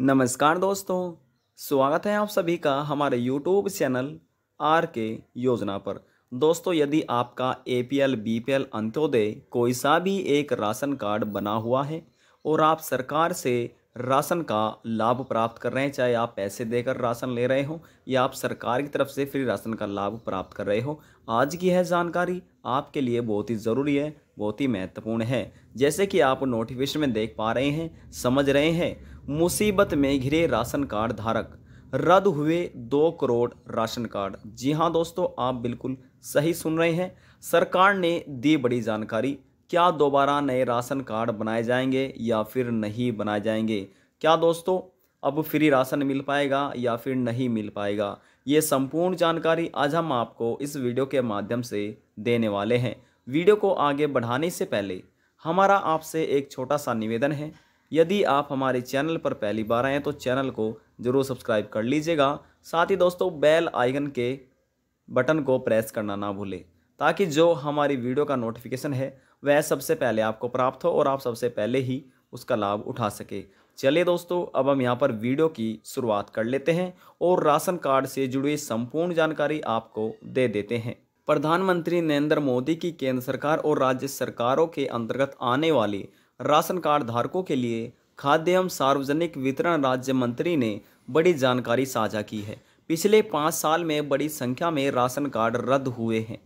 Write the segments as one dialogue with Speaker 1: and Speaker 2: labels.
Speaker 1: नमस्कार दोस्तों स्वागत है आप सभी का हमारे यूट्यूब चैनल आर के योजना पर दोस्तों यदि आपका A P L B P L Antyodaya कोई सा भी एक राशन कार्ड बना हुआ है और आप सरकार से राशन का लाभ प्राप्त कर रहे हैं चाहे आप पैसे देकर राशन ले रहे हो या आप सरकार की तरफ से फ्री राशन का लाभ प्राप्त कर रहे हो आज की है जानकारी आपके लिए बहुत ही ज़रूरी है बहुत ही महत्वपूर्ण है जैसे कि आप नोटिफिकेशन में देख पा रहे हैं समझ रहे हैं मुसीबत में घिरे राशन कार्ड धारक रद्द हुए दो करोड़ राशन कार्ड जी हाँ दोस्तों आप बिल्कुल सही सुन रहे हैं सरकार ने दी बड़ी जानकारी क्या दोबारा नए राशन कार्ड बनाए जाएंगे या फिर नहीं बनाए जाएंगे क्या दोस्तों अब फ्री राशन मिल पाएगा या फिर नहीं मिल पाएगा ये संपूर्ण जानकारी आज हम आपको इस वीडियो के माध्यम से देने वाले हैं वीडियो को आगे बढ़ाने से पहले हमारा आपसे एक छोटा सा निवेदन है यदि आप हमारे चैनल पर पहली बार आएँ तो चैनल को ज़रूर सब्सक्राइब कर लीजिएगा साथ ही दोस्तों बेल आइकन के बटन को प्रेस करना ना भूलें ताकि जो हमारी वीडियो का नोटिफिकेशन है वह सबसे पहले आपको प्राप्त हो और आप सबसे पहले ही उसका लाभ उठा सके चलिए दोस्तों अब हम यहाँ पर वीडियो की शुरुआत कर लेते हैं और राशन कार्ड से जुड़ी संपूर्ण जानकारी आपको दे देते हैं प्रधानमंत्री नरेंद्र मोदी की केंद्र सरकार और राज्य सरकारों के अंतर्गत आने वाली राशन कार्ड धारकों के लिए खाद्य एवं सार्वजनिक वितरण राज्य मंत्री ने बड़ी जानकारी साझा की है पिछले पाँच साल में बड़ी संख्या में राशन कार्ड रद्द हुए हैं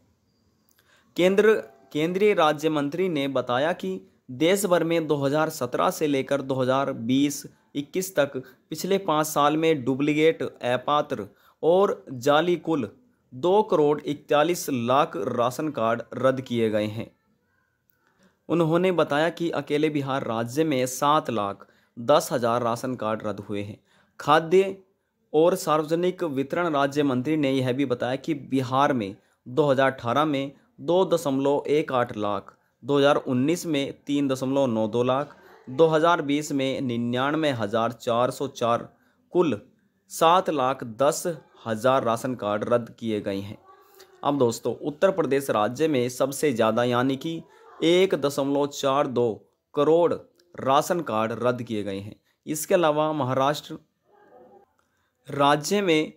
Speaker 1: केंद्र केंद्रीय राज्य मंत्री ने बताया कि देश भर में 2017 से लेकर 2020 21 तक पिछले पाँच साल में डुप्लीकेट अपात्र और जाली कुल दो करोड़ इकतालीस लाख राशन कार्ड रद्द किए गए हैं उन्होंने बताया कि अकेले बिहार राज्य में सात लाख दस हज़ार राशन कार्ड रद्द हुए हैं खाद्य और सार्वजनिक वितरण राज्य मंत्री ने यह भी बताया कि बिहार में 2018 में दो दशमलव एक आठ लाख 2019 में तीन दशमलव नौ दो लाख 2020 में निन्यानवे हज़ार चार सौ चार कुल सात लाख दस हज़ार राशन कार्ड रद्द किए गए हैं अब दोस्तों उत्तर प्रदेश राज्य में सबसे ज़्यादा यानी कि एक दशमलव चार दो करोड़ राशन कार्ड रद्द किए गए हैं इसके अलावा महाराष्ट्र राज्य में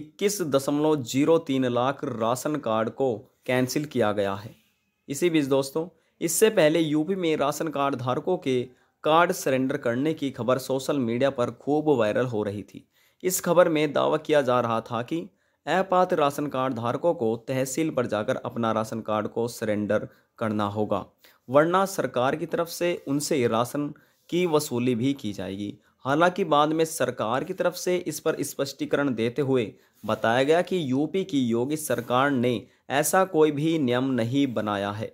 Speaker 1: इक्कीस दशमलव जीरो तीन लाख राशन कार्ड को कैंसिल किया गया है इसी बीच दोस्तों इससे पहले यूपी में राशन कार्ड धारकों के कार्ड सरेंडर करने की खबर सोशल मीडिया पर खूब वायरल हो रही थी इस खबर में दावा किया जा रहा था कि अपात्र राशन कार्ड धारकों को तहसील पर जाकर अपना राशन कार्ड को सरेंडर करना होगा वरना सरकार की तरफ से उनसे राशन की वसूली भी की जाएगी हालांकि बाद में सरकार की तरफ से इस पर स्पष्टीकरण देते हुए बताया गया कि यूपी की योगी सरकार ने ऐसा कोई भी नियम नहीं बनाया है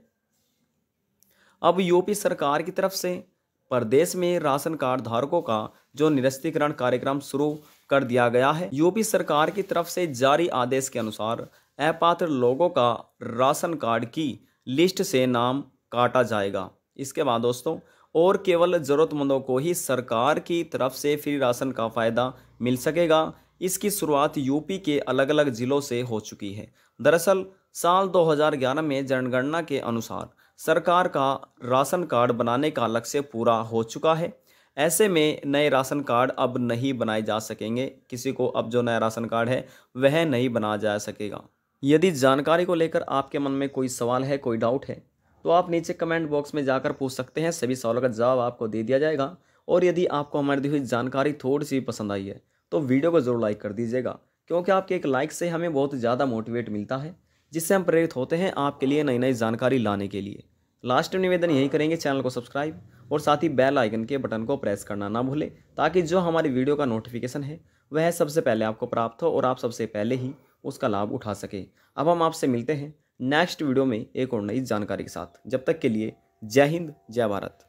Speaker 1: अब यूपी सरकार की तरफ से प्रदेश में राशन कार्ड धारकों का जो निरस्तीकरण कार्यक्रम शुरू कर दिया गया है यूपी सरकार की तरफ से जारी आदेश के अनुसार अपात्र लोगों का राशन कार्ड की लिस्ट से नाम काटा जाएगा इसके बाद दोस्तों और केवल ज़रूरतमंदों को ही सरकार की तरफ से फ्री राशन का फ़ायदा मिल सकेगा इसकी शुरुआत यूपी के अलग अलग ज़िलों से हो चुकी है दरअसल साल 2011 में जनगणना के अनुसार सरकार का राशन कार्ड बनाने का लक्ष्य पूरा हो चुका है ऐसे में नए राशन कार्ड अब नहीं बनाए जा सकेंगे किसी को अब जो नया राशन कार्ड है वह नहीं बनाया जा सकेगा यदि जानकारी को लेकर आपके मन में कोई सवाल है कोई डाउट है तो आप नीचे कमेंट बॉक्स में जाकर पूछ सकते हैं सभी सवालों का जवाब आपको दे दिया जाएगा और यदि आपको हमारी दी हुई जानकारी थोड़ी सी पसंद आई है तो वीडियो को ज़रूर लाइक कर दीजिएगा क्योंकि आपके एक लाइक से हमें बहुत ज़्यादा मोटिवेट मिलता है जिससे हम प्रेरित होते हैं आपके लिए नई नई जानकारी लाने के लिए लास्ट में निवेदन यही करेंगे चैनल को सब्सक्राइब और साथ ही बेल आइकन के बटन को प्रेस करना ना भूलें ताकि जो हमारी वीडियो का नोटिफिकेशन है वह सबसे पहले आपको प्राप्त हो और आप सबसे पहले ही उसका लाभ उठा सके अब हम आपसे मिलते हैं नेक्स्ट वीडियो में एक और नई जानकारी के साथ जब तक के लिए जय हिंद जय भारत